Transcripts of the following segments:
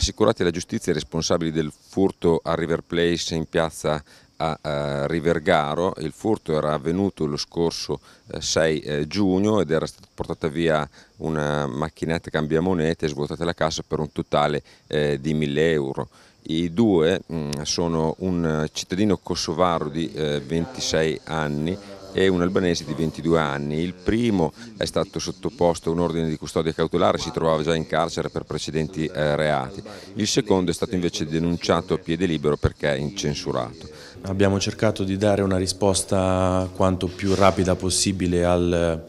assicurati alla giustizia i responsabili del furto a River Place in piazza a eh, Rivergaro, il furto era avvenuto lo scorso 6 eh, eh, giugno ed era stata portata via una macchinetta cambiamonete e svuotata la cassa per un totale di 1000 euro. I due mm, sono un cittadino kosovaro di 26 anni e un albanese di 22 anni. Il primo è stato sottoposto a un ordine di custodia cautelare, si trovava già in carcere per precedenti eh, reati. Il secondo è stato invece denunciato a piede libero perché incensurato. Abbiamo cercato di dare una risposta quanto più rapida possibile al,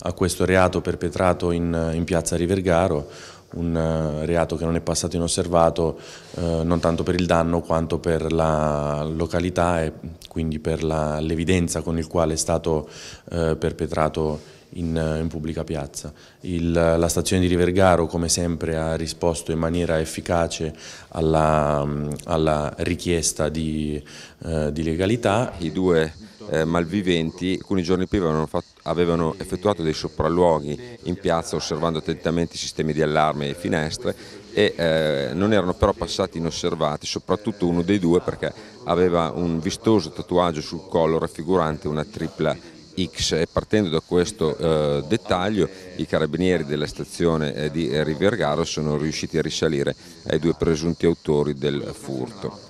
a questo reato perpetrato in, in piazza Rivergaro un eh, reato che non è passato inosservato eh, non tanto per il danno quanto per la località e quindi per l'evidenza con il quale è stato eh, perpetrato in, eh, in, pubblica piazza. Il, la stazione di Rivergaro come sempre ha risposto in maniera efficace alla, alla richiesta di, eh, di legalità. I due eh, malviventi, alcuni giorni prima avevano, fatto, avevano, effettuato dei sopralluoghi in piazza osservando attentamente i sistemi di allarme e finestre e eh, non erano però passati inosservati, soprattutto uno dei due perché aveva un vistoso tatuaggio sul collo raffigurante una tripla X e partendo da questo eh, dettaglio i carabinieri della stazione eh, di Rivergaro sono riusciti a risalire ai due presunti autori del furto.